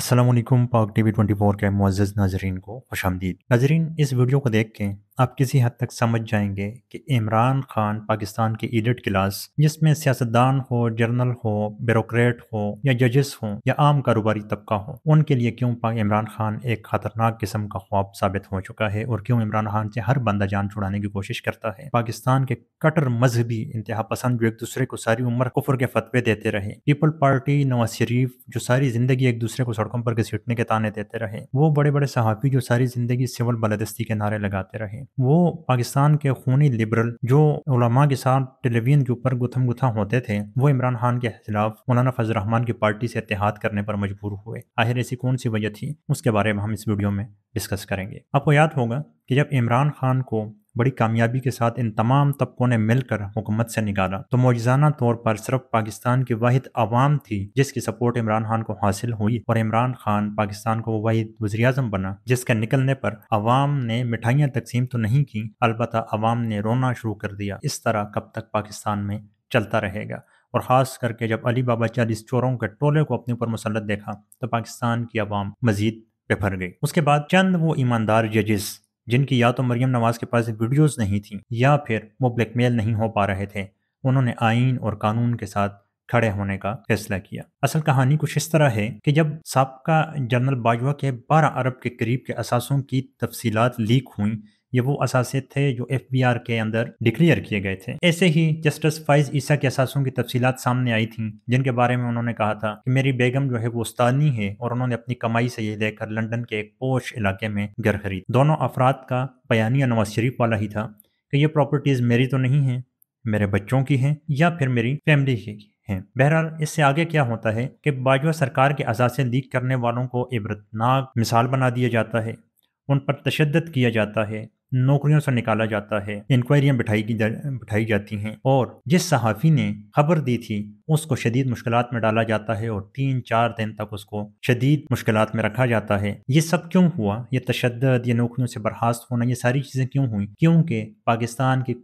असलम पाक T V twenty four के मुआज़ नाजरीन को खुश आमदीद नाजरीन इस वीडियो को देख के आप किसी हद तक समझ जाएंगे कि इमरान खान पाकिस्तान के एडिट क्लास जिसमें सियासतदान हो जर्नल हो ब्यूरोट हो या जजेस हो या आम कारोबारी तबका हो उनके लिए क्यों इमरान खान एक खतरनाक किस्म का ख्वाब साबित हो चुका है और क्यों इमरान खान से हर बंदा जान छुड़ाने की कोशिश करता है पाकिस्तान के कटर मजहबी इंतहा पसंद जो एक दूसरे को सारी उम्र कुफर के फतवे देते रहे पीपल पार्टी नवाज शरीफ जो सारी जिंदगी एक दूसरे को सड़कों पर घसीटने के ताने देते रहे वो बड़े बड़े सहाफी जो सारी जिंदगी सिविल बलदस्ती के नारे लगाते रहे वो पाकिस्तान के खूनी लिबरल जो उलमा के साथ टेलीविजन के ऊपर गुथम गुथा होते थे वो इमरान खान के खिलाफ मौलाना फजल रहमान की पार्टी से इतिहाद करने पर मजबूर हुए आखिर ऐसी कौन सी वजह थी उसके बारे में हम इस वीडियो में डिस्कस करेंगे आपको याद होगा कि जब इमरान खान को बड़ी कामयाबी के साथ इन तमाम तबकों ने मिलकर हुकूमत से निकाला तो मौजाना तौर पर सिर्फ पाकिस्तान की वाहिद आवाम थी जिसकी सपोर्ट इमरान खान को हासिल हुई और इमरान खान पाकिस्तान को वाहिद वजी अजम बना जिसके निकलने पर अवाम ने मिठाइयाँ तकसीम तो नहीं की अलबत् अवाम ने रोना शुरू कर दिया इस तरह कब तक पाकिस्तान में चलता रहेगा और ख़ास करके जब अली बाबा चालीस चोरों के टोले को अपने ऊपर मुसलत देखा तो पाकिस्तान की आवाम मजीद पे भर गई उसके बाद चंद वो ईमानदार जजिस जिनकी या तो मरियम नवाज के पास वीडियोस नहीं थी या फिर वो ब्लैकमेल नहीं हो पा रहे थे उन्होंने आइन और कानून के साथ खड़े होने का फैसला किया असल कहानी कुछ इस तरह है कि जब सबका जनरल बाजवा के बारह अरब के करीब के असासों की तफसीलात लीक हुई ये वो असासे थे जो एफ के अंदर डिक्लेयर किए गए थे ऐसे ही जस्टिस फाइज ईसा के असासों की तफसीत सामने आई थी जिनके बारे में उन्होंने कहा था कि मेरी बेगम जो है वो उस्तानी है और उन्होंने अपनी कमाई से ये लेकर लंदन के एक पोश इलाके में घर खरीद दोनों अफराद का बयानिया नवाज शरीफ वाला ही था कि ये प्रॉपर्टीज़ मेरी तो नहीं है मेरे बच्चों की हैं या फिर मेरी फैमिली की हैं बहरहाल इससे आगे क्या होता है कि बाजवा सरकार के असासे लीक करने वालों को इबरतनाक मिसाल बना दिया जाता है उन पर तशद किया जाता है नौकरियों से निकाला जाता है इंक्वायरियां बिठाई की बिठाई जाती हैं और जिस सहाफ़ी ने खबर दी थी उसको शदीद मुश्किल में डाला जाता है और तीन चार दिन तक उसको शदीद मुश्किल में रखा जाता है ये सब क्यों हुआ ये तशद ये नौकरियों से बर्खास्त होना ये सारी चीज़ें क्यों हुई क्योंकि पाकिस्तान के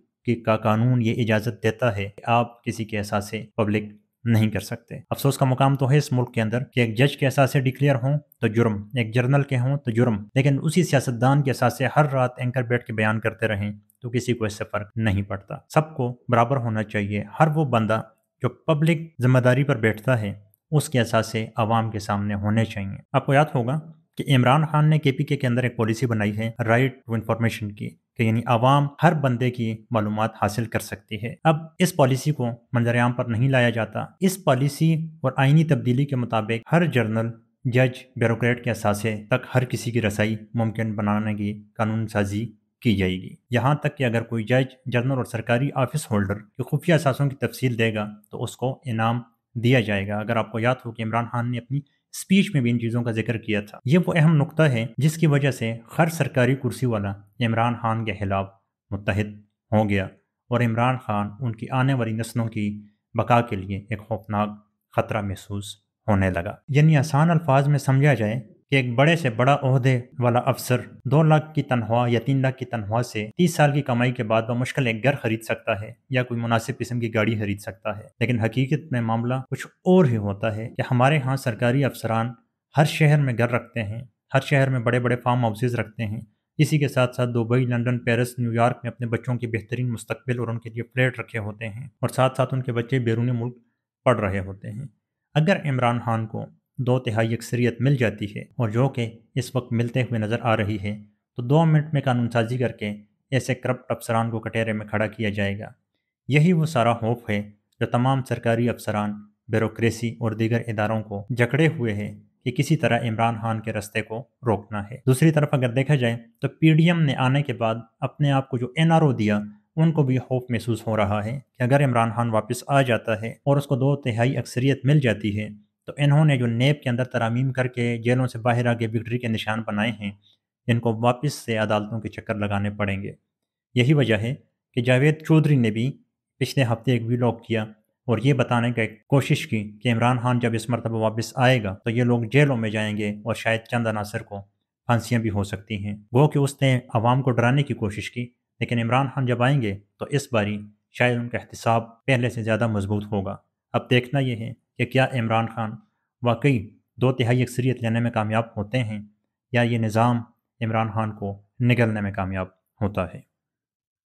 का कानून ये इजाज़त देता है कि आप किसी के एहसास पब्लिक नहीं कर सकते अफसोस का मुकाम तो है इस मुल्क के अंदर कि एक जज के असास से डिक्लेयर हों तो जुर्म एक जर्नल के हों तो जुर्म लेकिन उसी सियासतदान के अहसास से हर रात एंकर बैठ के बयान करते रहें तो किसी को इससे फर्क नहीं पड़ता सबको बराबर होना चाहिए हर वो बंदा जो पब्लिक जिम्मेदारी पर बैठता है उसके असासे आवाम के सामने होने चाहिए आपको याद होगा कि इमरान खान ने पी के अंदर एक पॉलिसी बनाई है राइट टू इन्फॉर्मेशन की कि यानी आवाम हर बंदे की मालूम हासिल कर सकती है अब इस पॉलिसी को मंजरआम पर नहीं लाया जाता इस पॉलिसी और आइनी तब्दीली के मुताबिक हर जर्नल जज ब्यूरोट के असासे तक हर किसी की रसाई मुमकिन बनाने की कानून साजी की जाएगी यहाँ तक कि अगर कोई जज जर्नल और सरकारी ऑफिस होल्डर के खुफिया असासों की तफसील देगा तो उसको इनाम दिया जाएगा अगर आपको याद हो कि इमरान खान ने अपनी स्पीच में भी इन चीज़ों का जिक्र किया था ये वो अहम नुकता है जिसकी वजह से हर सरकारी कुर्सी वाला इमरान खान के खिलाफ मुतहद हो गया और इमरान खान उनकी आने वाली नस्लों की बका के लिए एक खौफनाक ख़तरा महसूस होने लगा यानी आसान अल्फाज में समझा जाए कि एक बड़े से बड़ा अहदे वाला अफसर दो लाख की तनख्वाह या तीन लाख की तनख्वाह से तीस साल की कमाई के बाद वह मुश्किल एक घर खरीद सकता है या कोई मुनासिब किस्म की गाड़ी खरीद सकता है लेकिन हकीकत में मामला कुछ और ही होता है कि हमारे यहाँ सरकारी अफसरान हर शहर में घर रखते हैं हर शहर में बड़े बड़े फार्म हाउसेज रखते हैं इसी के साथ साथ दुबई लंदन पेरिस न्यूयॉर्क में अपने बच्चों के बेहतरीन मुस्तबिल और उनके लिए फ्लैट रखे होते हैं और साथ साथ उनके बच्चे बैरूनी मुल्क पढ़ रहे होते हैं अगर इमरान खान को दो तिहाई अक्सरियत मिल जाती है और जो कि इस वक्त मिलते हुए नज़र आ रही है तो दो मिनट में कानून साजी करके ऐसे करप्ट अफसरान को कटेरे में खड़ा किया जाएगा यही वो सारा खौफ है जो तमाम सरकारी अफसरान ब्यूरोसी और दीगर इदारों को जकड़े हुए हैं कि किसी तरह इमरान खान के रस्ते को रोकना है दूसरी तरफ अगर देखा जाए तो पी ने आने के बाद अपने आप को जो एन दिया उनको भी खौफ महसूस हो रहा है कि अगर इमरान खान वापस आ जाता है और उसको दो तिहाई अक्सरियत मिल जाती है तो इन्होंने जो नेब के अंदर तरामीम करके जेलों से बाहर आगे विक्ट्री के निशान बनाए हैं इनको वापस से अदालतों के चक्कर लगाने पड़ेंगे यही वजह है कि जावेद चौधरी ने भी पिछले हफ्ते एक वीलॉग किया और ये बताने का कोशिश की कि इमरान खान जब इस मरतबा वापस आएगा तो ये लोग जेलों में जाएंगे और शायद चंद अनासर को फांसियाँ भी हो सकती हैं वो कि उसने आवाम को डराने की कोशिश की लेकिन इमरान खान जब आएंगे तो इस बारी शायद उनका एहतसाब पहले से ज़्यादा मजबूत होगा अब देखना यह है कि क्या इमरान खान वाकई दो तिहाई अक्सरियत लेने में कामयाब होते हैं या ये निज़ाम इमरान खान को निगलने में कामयाब होता है